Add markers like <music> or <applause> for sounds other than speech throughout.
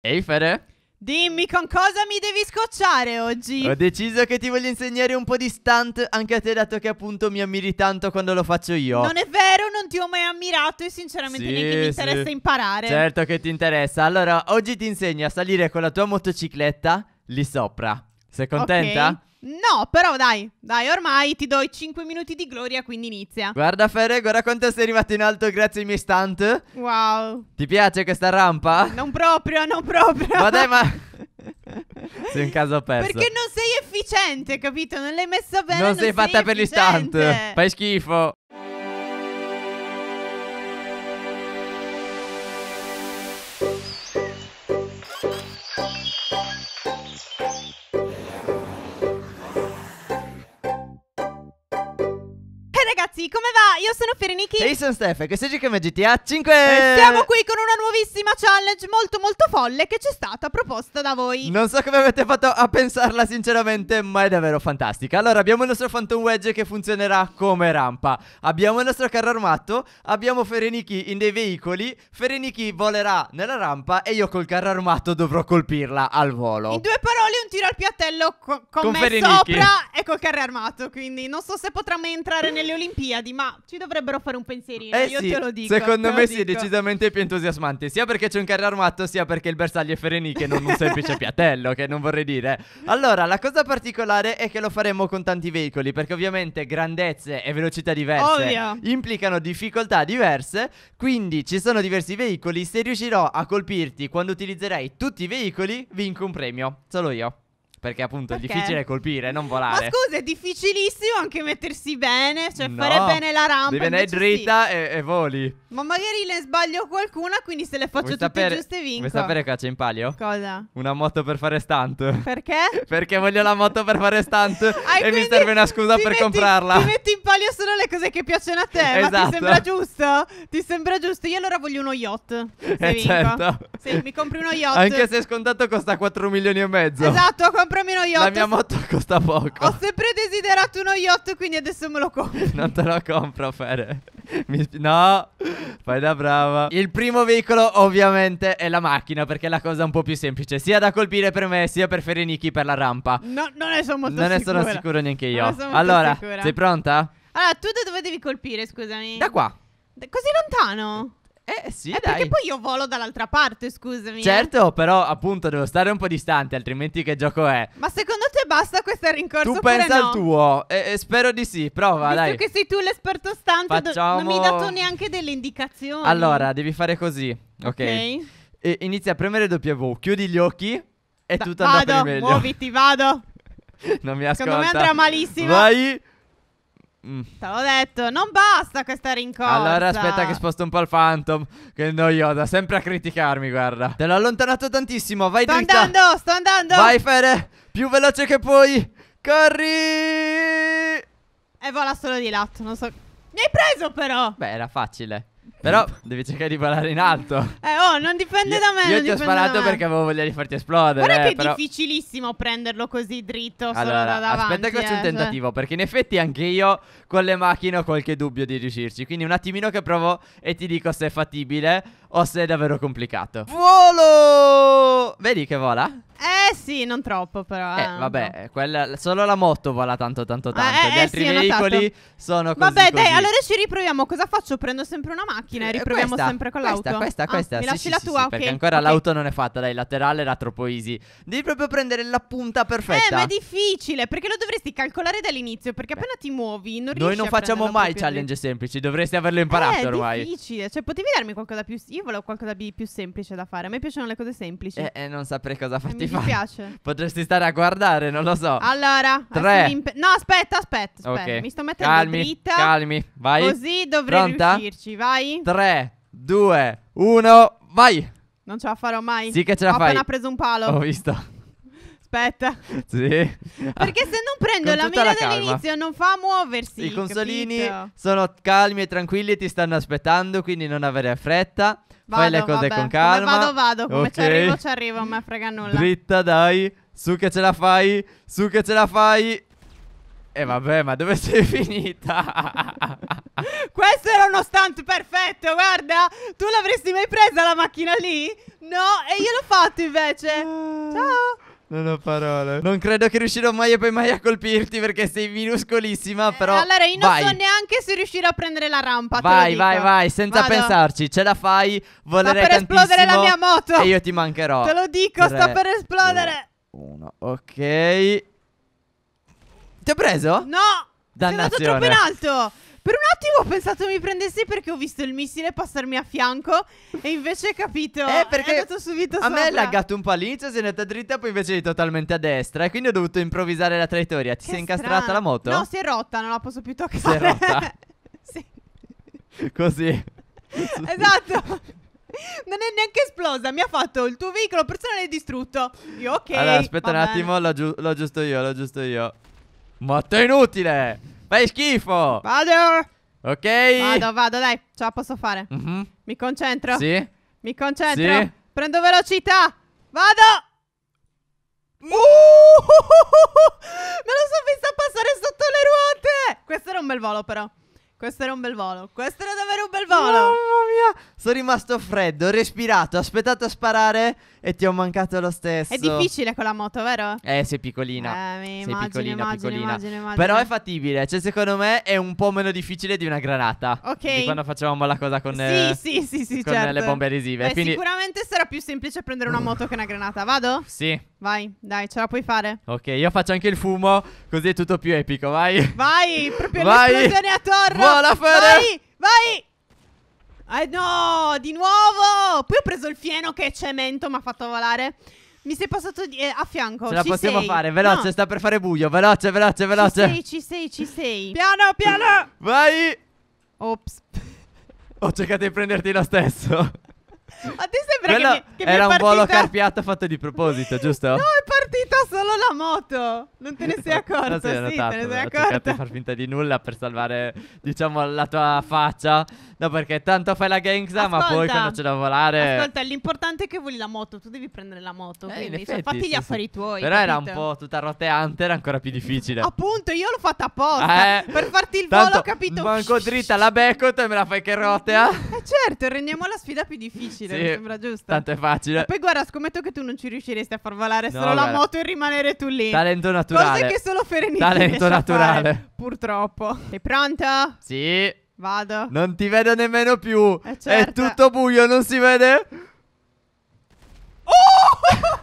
Ehi Fede? Dimmi con cosa mi devi scocciare oggi? Ho deciso che ti voglio insegnare un po' di stunt anche a te dato che appunto mi ammiri tanto quando lo faccio io Non è vero, non ti ho mai ammirato e sinceramente sì, neanche mi interessa imparare Certo che ti interessa, allora oggi ti insegno a salire con la tua motocicletta lì sopra Sei contenta? Okay. No, però dai, dai, ormai ti do i 5 minuti di gloria, quindi inizia. Guarda Ferre, guarda quanto sei arrivato in alto grazie ai miei stunt. Wow. Ti piace questa rampa? Non proprio, non proprio. Ma dai, ma... <laughs> sei un caso perso. Perché non sei efficiente, capito? Non l'hai messa bene. Non, non sei, sei fatta efficiente. per gli stunt. Fai schifo. ragazzi, come va? Io sono Ferenichi E io sono Stef, che sei GKM GTA 5 E siamo qui con una nuovissima challenge molto molto folle che ci è stata proposta da voi Non so come avete fatto a pensarla sinceramente, ma è davvero fantastica Allora, abbiamo il nostro Phantom Wedge che funzionerà come rampa Abbiamo il nostro carro armato, abbiamo Ferenichi in dei veicoli Ferenichi volerà nella rampa e io col carro armato dovrò colpirla al volo In due parole, un tiro al piattello co con, con me Ferenichi. sopra e col carro armato Quindi non so se potrà mai entrare nelle Olimpiadi Olimpiadi, ma ci dovrebbero fare un pensierino, eh io sì, te lo dico. Secondo me sì, è decisamente più entusiasmante, sia perché c'è un carro armato, sia perché il bersaglio è Fereni che non un semplice <laughs> piattello, che non vorrei dire. Allora, la cosa particolare è che lo faremo con tanti veicoli, perché ovviamente grandezze e velocità diverse Ovvio. implicano difficoltà diverse, quindi ci sono diversi veicoli, se riuscirò a colpirti quando utilizzerai tutti i veicoli, vinco un premio. Solo io. Perché appunto Perché? è difficile colpire, non volare. Ma scusa, è difficilissimo anche mettersi bene, cioè no, fare bene la rampa. Devi andare dritta sì. e, e, voli. Ma magari ne sbaglio qualcuna, quindi se le faccio vuoi tutte sapere, giuste vinco. Vuoi sapere cosa c'è in palio? Cosa? Una moto per fare stunt. Perché? <laughs> Perché voglio la moto per fare stunt ah, <laughs> e mi serve una scusa per metti, comprarla. Ti metti in palio solo le cose che piacciono a te, esatto. ma ti esatto. sembra giusto? Ti sembra giusto? Io allora voglio uno yacht, se eh vinco. Certo. Se mi compri uno <laughs> yacht. Anche se scontato costa 4 milioni e mezzo. Esatto, comprami uno yacht. La mia moto <laughs> costa poco. Ho sempre desiderato uno yacht, quindi adesso me lo compro. <laughs> non te lo compro, Fede. Mi... No, fai da brava. Il primo veicolo, ovviamente, è la macchina, perché è la cosa un po' più semplice. Sia da colpire per me, sia per Fereniki per la rampa. No, non ne sono molto non Non ne sono sicuro neanche io. allora, sicura. sei pronta? Allora, tu da dove devi colpire, scusami? Da qua. Da così lontano? Eh sì, eh, dai. Perché poi io volo dall'altra parte, scusami. Eh. Certo, eh. però appunto devo stare un po' distante, altrimenti che gioco è? Ma secondo te basta questa rincorsa? Tu pensa no? al tuo, e, e, spero di sì, prova, Visto dai. Visto che sei tu l'esperto stante, Facciamo... non mi hai dato neanche delle indicazioni. Allora, devi fare così, ok? okay. E, inizia a premere W, chiudi gli occhi e da, tutto andrà vado, per meglio. Muoviti, vado. <laughs> non mi ascolta. Secondo me andrà malissimo. Vai. Mm. Te l'ho detto, non basta questa rincorsa. Allora aspetta che sposto un po' il Phantom. Che noiosa, sempre a criticarmi, guarda. Te l'ho allontanato tantissimo, vai sto dritta. Sto andando, sto andando. Vai Fede, più veloce che puoi. Corri! E vola solo di lato, non so... Mi hai preso però! Beh, era facile. Però devi cercare di volare in alto. Eh, oh, non dipende io, da me. Io ti ho sparato perché avevo voglia di farti esplodere. Guarda eh, però... è difficilissimo prenderlo così dritto allora, solo da davanti. Aspetta che faccio eh, un cioè. tentativo, perché in effetti anche io con le macchine ho qualche dubbio di riuscirci. Quindi un attimino che provo e ti dico se è fattibile o se è davvero complicato. Volo! Vedi che vola? Eh sì, non troppo però. Eh, eh vabbè, eh, quella, solo la moto vola tanto tanto eh, tanto. Eh, Gli eh, altri sì, veicoli sono così Vabbè, così. dai, allora ci riproviamo. Cosa faccio? Prendo sempre una macchina e eh, riproviamo questa, sempre con l'auto. Questa, questa, ah, questa. mi sì, lasci sì, la tua, sì, okay. Perché ancora okay. l'auto non è fatta, dai, laterale era troppo easy. Devi proprio prendere la punta perfetta. Eh, ma è difficile, perché lo dovresti calcolare dall'inizio, perché Beh. appena ti muovi non riesci Noi non facciamo mai challenge semplici, dovresti averlo imparato ormai. È difficile, cioè potevi darmi qualcosa più Io volevo qualcosa di più semplice da fare. A me piacciono le cose semplici. Eh, non saprei cosa farti fa- piace. Potresti stare a guardare, non lo so. Allora, Tre. no, aspetta, aspetta, aspetta. Okay. Mi sto mettendo calmi, dritta. Calmi, vai. Così dovrei Pronta? riuscirci, vai. 3, 2, 1, vai. Non ce la farò mai. Sì che ce la Ho fai. Ho appena preso un palo. Ho visto. Aspetta. Sì. Perché se non prendo la mira la dall'inizio non fa muoversi. I consolini capito? sono calmi e tranquilli e ti stanno aspettando, quindi non avere fretta. Vado, Fai le cose vabbè. con calma. Come vado, vado. Come okay. ci arrivo, ci arrivo. Non me frega nulla. Dritta, dai. Su che ce la fai. Su che ce la fai. E eh, vabbè, ma dove sei <laughs> finita? <laughs> Questo era uno stunt perfetto, guarda. Tu l'avresti mai presa la macchina lì? No, e io l'ho fatto invece. Ah. Ciao. Non ho parole. Non credo che riuscirò mai e poi mai a colpirti perché sei minuscolissima. Eh, però. Eh, allora, io non vai. so neanche se riuscirò a prendere la rampa. Vai, vai, vai, senza Vado. pensarci. Ce la fai. Volerei sta per esplodere la mia moto. E io ti mancherò. Te lo dico, Tre, sta per esplodere. uno, ok. Ti ho preso? No. Dannazione. Sei andato troppo in alto. Per un attimo ho pensato mi prendessi perché ho visto il missile passarmi a fianco e invece ho capito. Eh, perché è andato subito a sopra. me è laggato un palincio, si è andata dritta, poi invece è totalmente a destra. E quindi ho dovuto improvvisare la traiettoria. Ti che sei incastrata strano. la moto? No, si è rotta, non la posso più toccare. Si è rotta. <laughs> sì. Così. esatto. Non è neanche esplosa, mi ha fatto il tuo veicolo personale è distrutto. Io ok. Allora, aspetta un attimo, l'ho, giu giusto io, l'ho giusto io. Ma te inutile! Fai schifo. Vado. Ok. Vado, vado, dai. Ce la posso fare. Mm -hmm. Mi concentro. Sì. Mi concentro. Sì. Prendo velocità. Vado. Mm. Uh! Me lo sono vista passare sotto le ruote. Questo era un bel volo, però. Questo era un bel volo. Questo era davvero un bel volo. Uh! mia! Sono rimasto freddo, ho respirato, ho aspettato a sparare e ti ho mancato lo stesso. È difficile con la moto, vero? Eh, sei piccolina. Eh, mi sei immagino, piccolina, immagino, piccolina. Immagino, immagino. Però è fattibile, cioè secondo me è un po' meno difficile di una granata. Ok. Di quando facevamo la cosa con, sì, eh, sì, sì, sì, con eh, certo. le bombe adesive. Beh, Quindi... Sicuramente sarà più semplice prendere una moto che una granata. Vado? Sì. Vai, dai, ce la puoi fare. Ok, io faccio anche il fumo, così è tutto più epico, vai. Vai, proprio vai. l'esplosione a torre. Vola, Fede! Vai, vai! Eh no, di nuovo! Poi ho preso il fieno che è cemento, mi ha fatto volare. Mi sei passato di- eh, a fianco. Ce la possiamo sei. fare, veloce, No. sta per fare buio. Veloce, veloce, veloce. Ci sei, ci sei, ci sei. Piano, piano! Vai! Ops. <laughs> Ho cercato di prenderti lo stesso. <laughs> A te sembra Quello che mi, che mi è era un volo carpiato fatto di proposito, giusto? No, è partita solo la moto. Non te ne sei <laughs> ah, accorto. sì, notato, te ne sei accorto. Ho cercato di far finta di nulla per salvare, diciamo, la tua faccia. No, perché tanto fai la gangsta, ma poi quando c'è da volare. Ascolta, l'importante è che voli la moto. Tu devi prendere la moto. Eh, quindi, cioè, effetti, cioè, fatti gli sì, affari sì. tuoi. Però capito? era un po' tutta roteante, era ancora più difficile. Appunto, io l'ho fatta apposta. Eh, per farti il tanto, volo, capito? Manco dritta la becco, e me la fai che rotea. Eh. <laughs> eh, certo, rendiamo la sfida più difficile. Sì, mi sembra giusto. Tanto è facile. E poi guarda, scommetto che tu non ci riusciresti a far volare no, solo guarda, la moto moto e rimanere tu lì. Talento naturale. Cosa che solo Fereniti Talento naturale. Fare, purtroppo. Sei pronta? Sì. Vado. Non ti vedo nemmeno più. Eh certo. È tutto buio, non si vede? Oh! <laughs>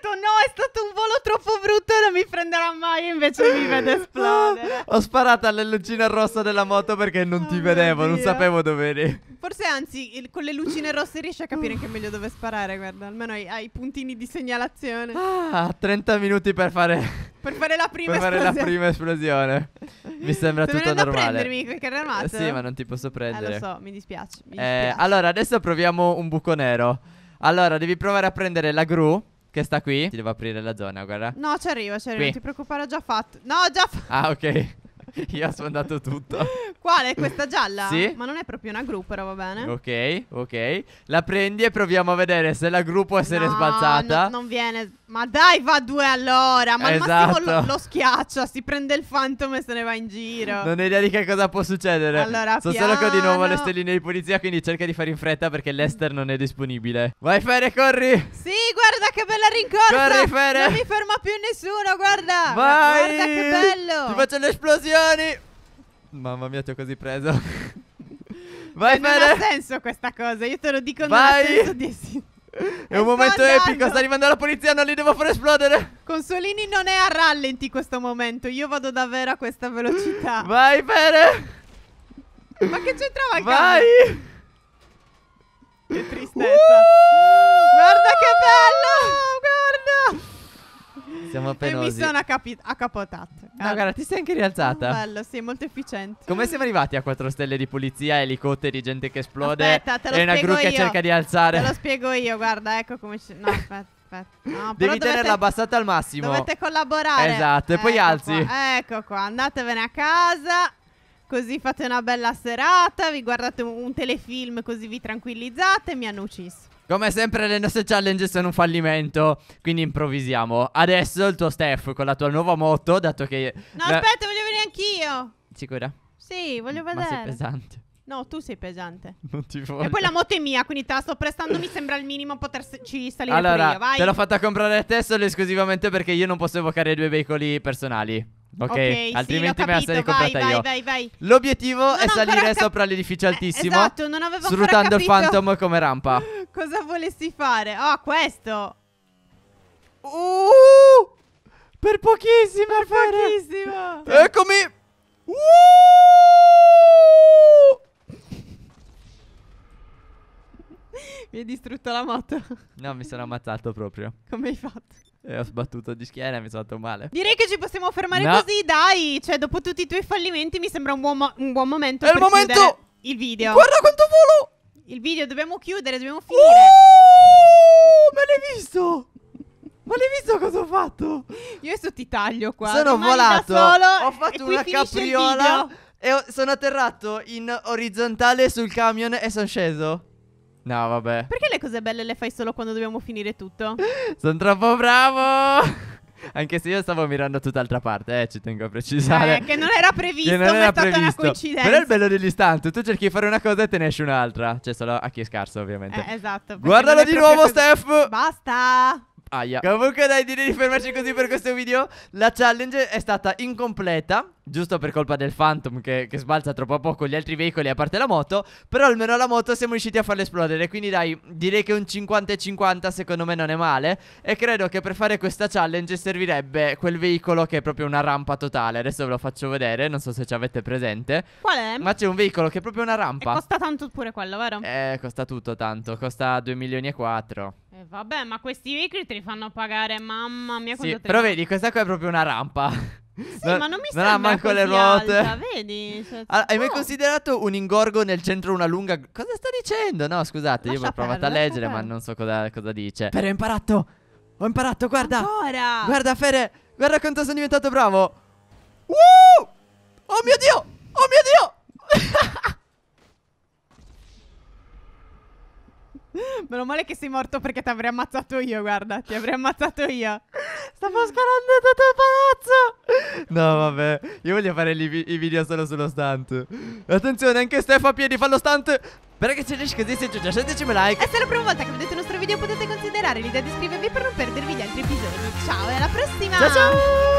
detto no, è stato un volo troppo brutto, non mi prenderà mai, invece mi vede esplodere. Ho sparato alle lucine rosse della moto perché non oh ti vedevo, Dio. non sapevo dove eri. Forse anzi, il, con le lucine rosse riesci a capire anche meglio dove sparare, guarda, almeno hai, hai i puntini di segnalazione. Ah, 30 minuti per fare... Per fare la prima per esplosione. la prima esplosione. mi sembra Se tutto normale. Non prendermi quel carro armato. Eh, sì, ma non ti posso prendere. Eh, lo so, mi dispiace. Mi eh, dispiace. allora, adesso proviamo un buco nero. Allora, devi provare a prendere la gru. Che sta qui? Ti devo aprire la zona, guarda. No, ci arriva, ci arriva. Non ti preoccupare, ho già fatto. No, ho già fatto. Ah, ok. <laughs> Io ho sfondato tutto. Quale? Questa gialla? Sì. Ma non è proprio una gru, però va bene. Ok, ok. La prendi e proviamo a vedere se la gru può essere no, sbalzata. No, non viene sbalzata. Ma dai, va due all'ora. Ma esatto. al massimo lo, esatto. lo, schiaccia, si prende il phantom e se ne va in giro. Non ho idea di che cosa può succedere. Allora, so piano. solo che ho di nuovo le stelline di polizia, quindi cerca di fare in fretta perché l'Ester non è disponibile. Vai, Fere, corri. Sì, guarda che bella rincorsa. Corri, Fere. Non mi ferma più nessuno, guarda. Vai. Guarda che bello. Ti faccio le esplosioni. Mamma mia, ti ho così preso. Eh, Vai, Fere. Non ha senso questa cosa, io te lo dico, Vai. non ha senso di esistere. È un momento andando. epico, sta arrivando la polizia, non li devo far esplodere. Consolini non è a rallenti questo momento, io vado davvero a questa velocità. Vai, Pere! Ma che c'entrava il Vai! Cambio? Che tristezza. Uh! Guarda che bello! Siamo penosi. E mi sono accapi- accapotato. Guarda. No, guarda, ti sei anche rialzata. Mm, bello, sì, molto efficiente. Come siamo arrivati a 4 stelle di pulizia, elicotteri, gente che esplode aspetta, te lo e una gru che io. cerca di alzare? Te lo spiego io, guarda, ecco come ci... No, aspetta. No, <laughs> Devi dovete, tenerla abbassata al massimo. Dovete collaborare. Esatto, e ecco poi alzi. Qua, ecco qua, andatevene a casa. Così fate una bella serata, vi guardate un telefilm così vi tranquillizzate. Mi hanno ucciso. Come sempre le nostre challenge sono un fallimento, quindi improvvisiamo. Adesso il tuo Steph con la tua nuova moto, dato che... No, la... aspetta, voglio venire anch'io. Sicura? Sì, voglio vedere. Ma sei pesante. No, tu sei pesante. <laughs> Non ti voglio. E poi la moto è mia, quindi te la sto prestando. mi sembra il minimo poterci salire allora, pure io. Vai. Te l'ho fatta comprare a te solo esclusivamente perché io non posso evocare due veicoli personali. Ok, okay altrimenti sì, me la sarei comprata io. Vai, vai, vai. L'obiettivo non è salire cap- sopra l'edificio eh, altissimo. Eh, esatto, non avevo Sfruttando il Phantom come rampa. <laughs> Cosa volessi fare? Ah, oh, questo. Uh! Per pochissimo, per pochissimo. Eccomi. Uh! mi hai distrutto la moto. no, mi sono ammazzato proprio. Come hai fatto? E ho sbattuto di schiena e mi sono fatto male. Direi che ci possiamo fermare no. così, dai. Cioè, dopo tutti i tuoi fallimenti, mi sembra un buon, mo un buon momento. È il momento! Il video. Guarda quanto volo! Il video, dobbiamo chiudere, dobbiamo finire. Oh, ma l'hai visto? Ma l'hai visto cosa ho fatto? Io adesso ti taglio qua. Sono volato. Da Solo, ho fatto una capriola. E sono atterrato in orizzontale sul camion e sono sceso. No, vabbè. Perché le cose belle le fai solo quando dobbiamo finire tutto? <laughs> Sono troppo bravo! <laughs> Anche se io stavo mirando tutt'altra parte, eh, ci tengo a precisare. Eh, che non era <laughs> previsto, non ma era è stata una coincidenza. Però è il bello dell'istante, tu cerchi di fare una cosa e te ne esce un'altra. Cioè, solo a chi è scarso, ovviamente. Eh, esatto. Guardalo di nuovo, Steph! Basta! Aia. Comunque dai, direi di fermarci così per questo video. La challenge è stata incompleta. Giusto per colpa del Phantom che, che sbalza troppo poco gli altri veicoli a parte la moto. Però almeno la moto siamo riusciti a farla esplodere. Quindi dai, direi che un 50 e 50 secondo me non è male. E credo che per fare questa challenge servirebbe quel veicolo che è proprio una rampa totale. Adesso ve lo faccio vedere, non so se ci avete presente. Qual è? Ma c'è un veicolo che è proprio una rampa. E costa tanto pure quello, vero? Eh, costa tutto tanto. Costa 2 milioni e 4 vabbè, ma questi vicri te li fanno pagare, mamma mia. Sì, però vedi, questa qua è proprio una rampa. Sì, <laughs> non, ma non mi non sembra ha manco così le ruote. Alta, vedi? Cioè, <laughs> allora, hai mai considerato un ingorgo nel centro una lunga... Cosa sta dicendo? No, scusate, lascia io ho provato a leggere, ma non so cosa, cosa dice. Però ho imparato! Ho imparato, guarda! Ancora! Guarda, Fere! Guarda quanto sono diventato bravo! Uh! Oh mio Dio! Meno male che sei morto perché ti avrei ammazzato io, guarda, ti avrei ammazzato io. <laughs> Stavo scalando tutto il palazzo. No, vabbè, io voglio fare vi i video solo sullo stunt. Attenzione, anche Stefano a piedi fa lo stunt. che ci riesci così, se giù, lasciatecemi like. E se è la prima volta che vedete il nostro video potete considerare l'idea di iscrivervi per non perdervi gli altri episodi. Ciao e alla prossima. Ciao ciao.